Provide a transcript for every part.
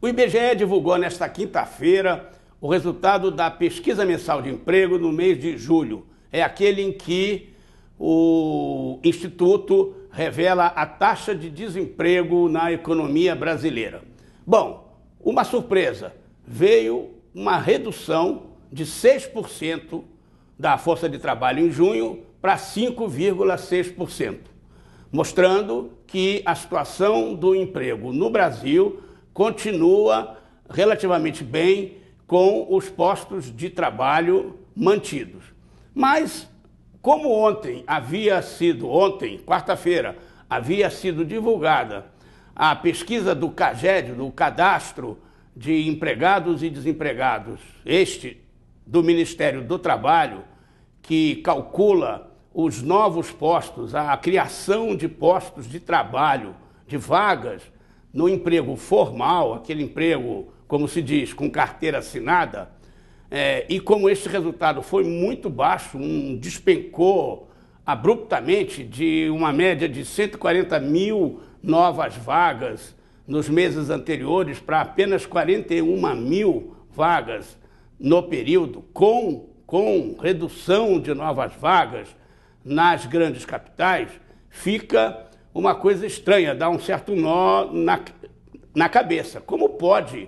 O IBGE divulgou nesta quinta-feira o resultado da pesquisa mensal de emprego no mês de julho. É aquele em que o Instituto revela a taxa de desemprego na economia brasileira. Bom, uma surpresa: veio uma redução de 6% da força de trabalho em junho para 5,6% mostrando que a situação do emprego no Brasil continua relativamente bem com os postos de trabalho mantidos. Mas, como ontem havia sido, ontem, quarta-feira, havia sido divulgada a pesquisa do CAGED, do Cadastro de Empregados e Desempregados, este do Ministério do Trabalho, que calcula os novos postos, a criação de postos de trabalho, de vagas no emprego formal, aquele emprego, como se diz, com carteira assinada, é, e como este resultado foi muito baixo, um, despencou abruptamente de uma média de 140 mil novas vagas nos meses anteriores para apenas 41 mil vagas no período, com, com redução de novas vagas nas grandes capitais, fica uma coisa estranha, dá um certo nó na, na cabeça. Como pode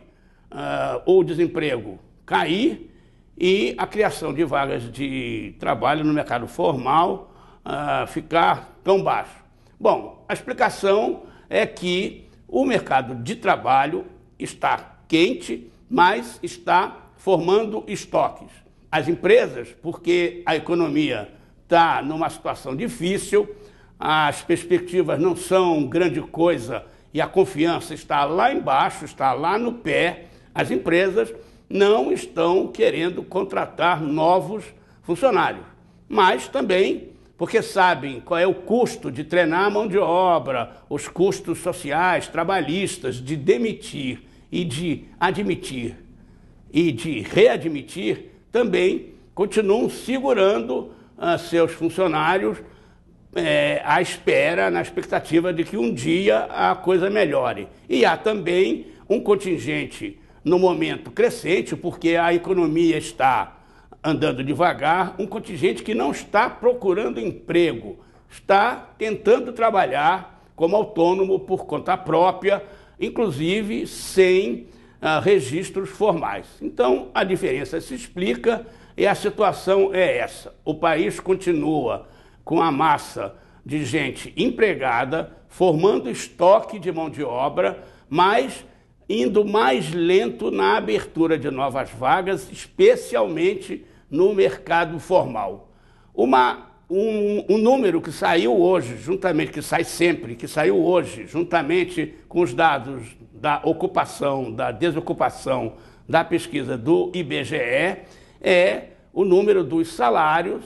uh, o desemprego cair e a criação de vagas de trabalho no mercado formal uh, ficar tão baixo? Bom, a explicação é que o mercado de trabalho está quente, mas está formando estoques. As empresas, porque a economia está numa situação difícil, as perspectivas não são grande coisa e a confiança está lá embaixo, está lá no pé, as empresas não estão querendo contratar novos funcionários. Mas também porque sabem qual é o custo de treinar a mão de obra, os custos sociais, trabalhistas, de demitir e de admitir e de readmitir, também continuam segurando a seus funcionários é, à espera, na expectativa de que um dia a coisa melhore. E há também um contingente, no momento crescente, porque a economia está andando devagar, um contingente que não está procurando emprego, está tentando trabalhar como autônomo por conta própria, inclusive sem ah, registros formais. Então, a diferença se explica e a situação é essa: o país continua com a massa de gente empregada, formando estoque de mão de obra, mas indo mais lento na abertura de novas vagas, especialmente no mercado formal. Uma, um, um número que saiu hoje, juntamente, que sai sempre, que saiu hoje, juntamente com os dados da ocupação, da desocupação, da pesquisa do IBGE, é o número dos salários,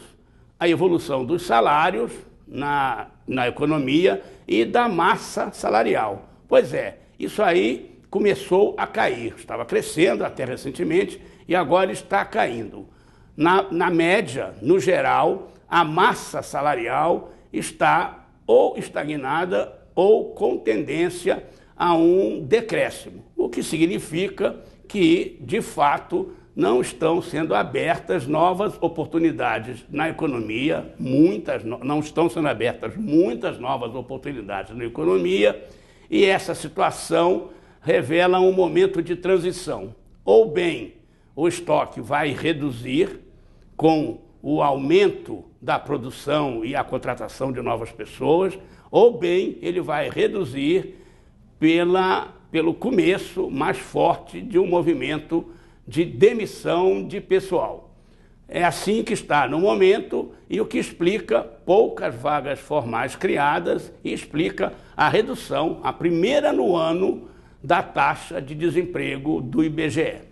a evolução dos salários na, na economia e da massa salarial. Pois é, isso aí começou a cair, estava crescendo até recentemente e agora está caindo. Na, na média, no geral, a massa salarial está ou estagnada ou com tendência a um decréscimo, o que significa que, de fato, não estão sendo abertas novas oportunidades na economia, muitas não estão sendo abertas muitas novas oportunidades na economia, e essa situação revela um momento de transição. Ou bem, o estoque vai reduzir com o aumento da produção e a contratação de novas pessoas, ou bem, ele vai reduzir pela, pelo começo mais forte de um movimento de demissão de pessoal. É assim que está no momento e o que explica poucas vagas formais criadas e explica a redução, a primeira no ano, da taxa de desemprego do IBGE.